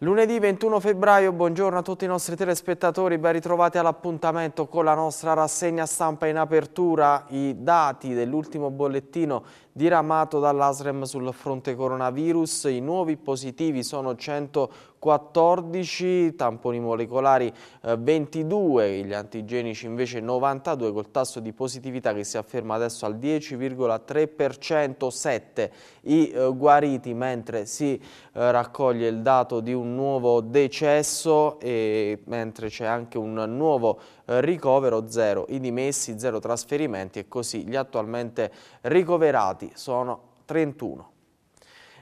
Lunedì 21 febbraio, buongiorno a tutti i nostri telespettatori, ben ritrovati all'appuntamento con la nostra rassegna stampa in apertura. I dati dell'ultimo bollettino diramato dall'ASREM sul fronte coronavirus. I nuovi positivi sono 114, tamponi molecolari 22, eh, gli antigenici invece 92 col tasso di positività che si afferma adesso al 10,3%, 7 i eh, guariti mentre si eh, raccoglie il dato di un nuovo decesso e mentre c'è anche un nuovo ricovero, 0 i dimessi, 0 trasferimenti e così gli attualmente ricoverati risultati sono 31.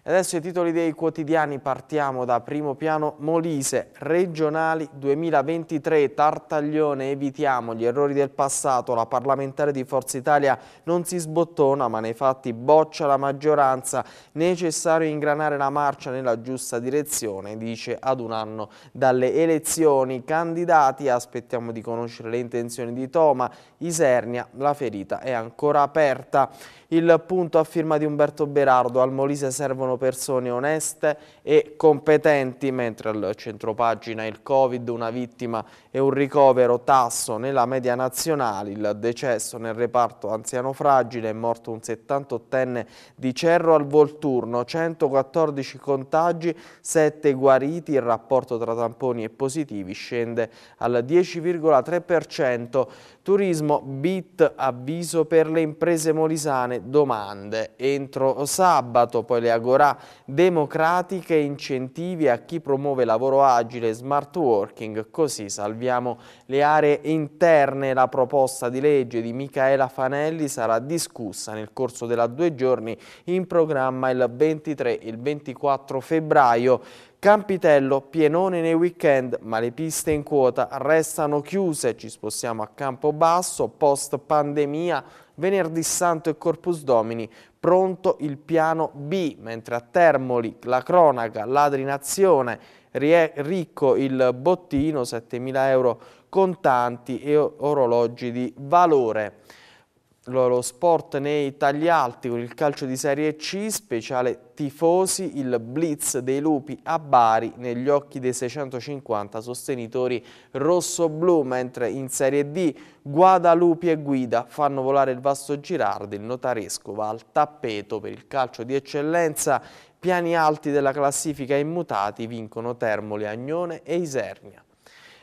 Adesso i titoli dei quotidiani, partiamo da primo piano Molise, regionali 2023, Tartaglione, evitiamo gli errori del passato, la parlamentare di Forza Italia non si sbottona ma nei fatti boccia la maggioranza, necessario ingranare la marcia nella giusta direzione, dice ad un anno dalle elezioni. Candidati, aspettiamo di conoscere le intenzioni di Toma, Isernia la ferita è ancora aperta. Il punto a firma di Umberto Berardo, al Molise servono persone oneste e competenti, mentre al centropagina il Covid, una vittima e un ricovero tasso nella media nazionale. Il decesso nel reparto anziano fragile è morto un 78enne di Cerro al Volturno, 114 contagi, 7 guariti, il rapporto tra tamponi e positivi scende al 10,3%. Turismo BIT avviso per le imprese molisane domande. Entro sabato poi le agorà democratiche incentivi a chi promuove lavoro agile e smart working, così salviamo abbiamo le aree interne, la proposta di legge di Michaela Fanelli sarà discussa nel corso della due giorni in programma il 23 e il 24 febbraio. Campitello pienone nei weekend, ma le piste in quota restano chiuse. Ci spostiamo a Campobasso, post pandemia, venerdì santo e Corpus Domini, pronto il piano B, mentre a Termoli la cronaca, ladrinazione, ricco il bottino, 7.000 euro contanti e orologi di valore loro sport nei tagli alti con il calcio di Serie C, speciale tifosi, il blitz dei lupi a Bari negli occhi dei 650 sostenitori rosso-blu, mentre in Serie D Guadalupi e Guida fanno volare il vasto Girardi, il notaresco va al tappeto per il calcio di eccellenza, piani alti della classifica immutati vincono Termoli, Agnone e Isernia.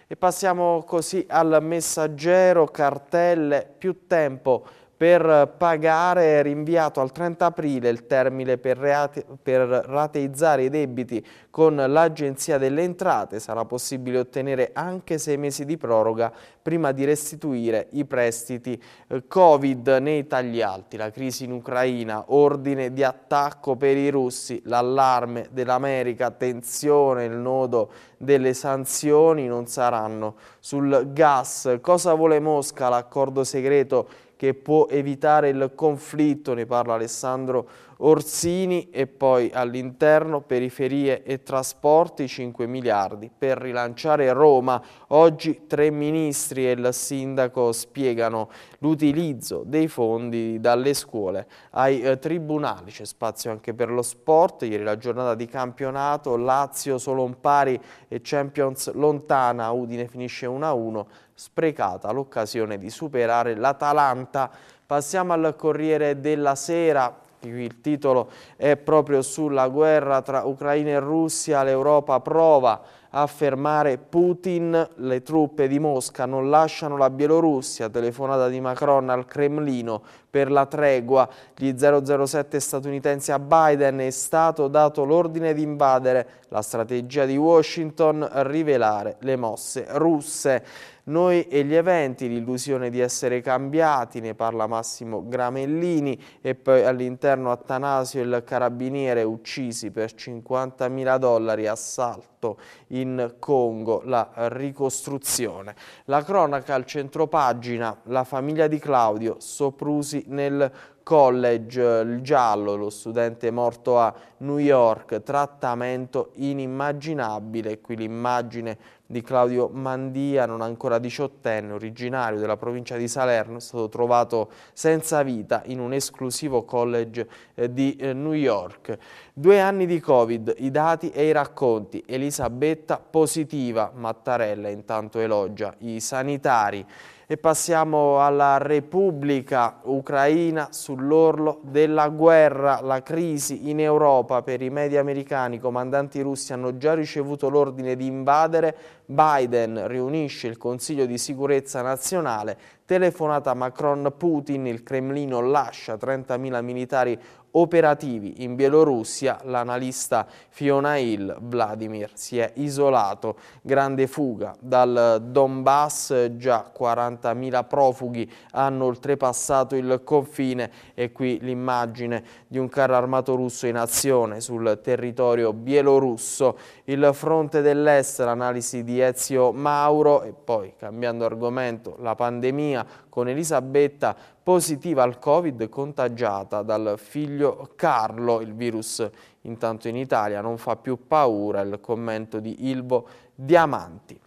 E passiamo così al messaggero, cartelle, più tempo per pagare è rinviato al 30 aprile il termine per, reate, per rateizzare i debiti con l'Agenzia delle Entrate. Sarà possibile ottenere anche sei mesi di proroga prima di restituire i prestiti eh, Covid nei tagli alti. La crisi in Ucraina, ordine di attacco per i russi, l'allarme dell'America, tensione, il nodo delle sanzioni non saranno sul gas. Cosa vuole Mosca? L'accordo segreto che può evitare il conflitto, ne parla Alessandro Orsini e poi all'interno periferie e trasporti 5 miliardi per rilanciare Roma. Oggi tre ministri e il sindaco spiegano l'utilizzo dei fondi dalle scuole ai eh, tribunali. C'è spazio anche per lo sport, ieri la giornata di campionato, Lazio solo un pari e Champions lontana, Udine finisce 1-1, sprecata l'occasione di superare l'Atalanta. Passiamo al Corriere della Sera qui il titolo è proprio sulla guerra tra Ucraina e Russia, l'Europa prova affermare Putin, le truppe di Mosca non lasciano la Bielorussia, telefonata di Macron al Cremlino per la tregua, gli 007 statunitensi a Biden è stato dato l'ordine di invadere, la strategia di Washington rivelare le mosse russe. Noi e gli eventi, l'illusione di essere cambiati, ne parla Massimo Gramellini e poi all'interno Attanasio e il carabiniere uccisi per 50.000 dollari assalto fatto in Congo, la ricostruzione. La cronaca al centro pagina, la famiglia di Claudio, soprusi nel College, eh, il giallo, lo studente morto a New York, trattamento inimmaginabile, qui l'immagine di Claudio Mandia, non ancora diciottenne, originario della provincia di Salerno, è stato trovato senza vita in un esclusivo college eh, di eh, New York. Due anni di Covid, i dati e i racconti. Elisabetta positiva, Mattarella intanto elogia i sanitari. E passiamo alla Repubblica Ucraina sull'orlo della guerra, la crisi in Europa per i media americani. I comandanti russi hanno già ricevuto l'ordine di invadere Biden riunisce il Consiglio di sicurezza nazionale, telefonata Macron-Putin, il Cremlino lascia 30.000 militari operativi in Bielorussia, l'analista Fiona Hill, Vladimir, si è isolato, grande fuga dal Donbass, già 40.000 profughi hanno oltrepassato il confine e qui l'immagine di un carro armato russo in azione sul territorio bielorusso, il fronte dell'est, l'analisi di Ezio Mauro e poi cambiando argomento la pandemia con Elisabetta positiva al Covid contagiata dal figlio Carlo. Il virus intanto in Italia non fa più paura, il commento di Ilvo Diamanti.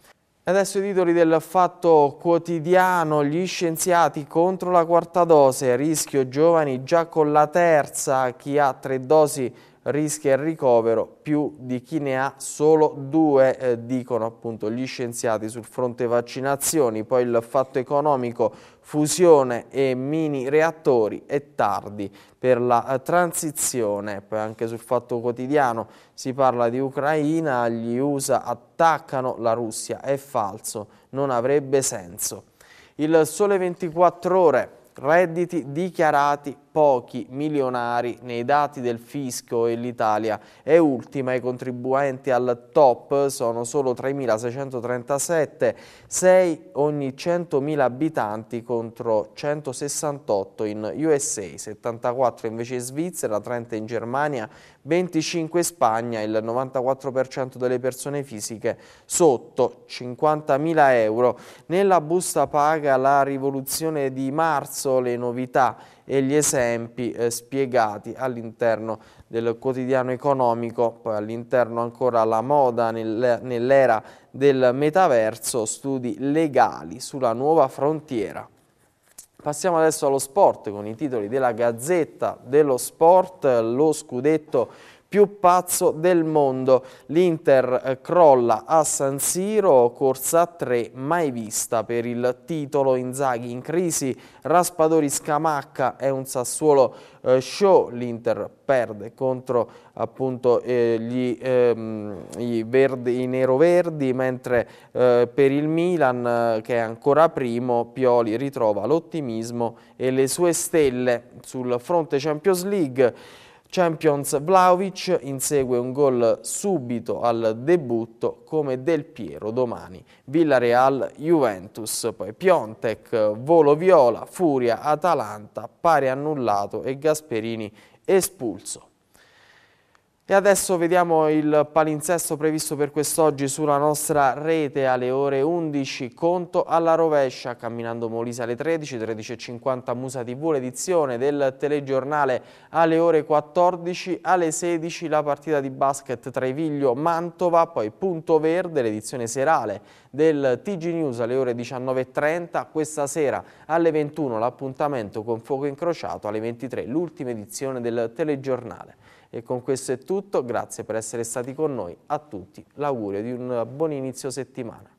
Adesso i titoli del Fatto Quotidiano, gli scienziati contro la quarta dose, rischio giovani già con la terza, chi ha tre dosi rischia il ricovero più di chi ne ha solo due, eh, dicono appunto gli scienziati sul fronte vaccinazioni, poi il fatto economico, fusione e mini reattori è tardi per la eh, transizione, poi anche sul fatto quotidiano si parla di Ucraina, gli USA attaccano la Russia, è falso, non avrebbe senso. Il sole 24 ore, redditi dichiarati pochi milionari nei dati del fisco e l'Italia è ultima. I contribuenti al top sono solo 3.637, 6 ogni 100.000 abitanti contro 168 in USA, 74 invece in Svizzera, 30 in Germania, 25 in Spagna, il 94% delle persone fisiche sotto 50.000 euro. Nella busta paga la rivoluzione di marzo, le novità e gli esempi eh, spiegati all'interno del quotidiano economico, poi all'interno ancora la moda nel, nell'era del metaverso, studi legali sulla nuova frontiera. Passiamo adesso allo sport con i titoli della Gazzetta dello Sport, lo scudetto più pazzo del mondo. L'Inter eh, crolla a San Siro, corsa a 3 mai vista per il titolo Inzaghi in crisi, Raspadori Scamacca è un Sassuolo eh, show, l'Inter perde contro appunto eh, gli, ehm, i, verdi, i nero mentre eh, per il Milan eh, che è ancora primo, Pioli ritrova l'ottimismo e le sue stelle sul fronte Champions League. Champions Vlaovic insegue un gol subito al debutto come Del Piero domani. Villarreal Juventus, poi Piontek, Volo Viola, Furia, Atalanta, pari annullato e Gasperini espulso. E adesso vediamo il palinsesto previsto per quest'oggi sulla nostra rete alle ore 11, conto alla rovescia, camminando Molise alle 13, 13.50 Musa TV, l'edizione del telegiornale alle ore 14, alle 16 la partita di basket Treviglio-Mantova, poi Punto Verde, l'edizione serale del TG News alle ore 19.30, questa sera alle 21 l'appuntamento con Fuoco Incrociato, alle 23 l'ultima edizione del telegiornale. E con questo è tutto, grazie per essere stati con noi, a tutti l'augurio di un buon inizio settimana.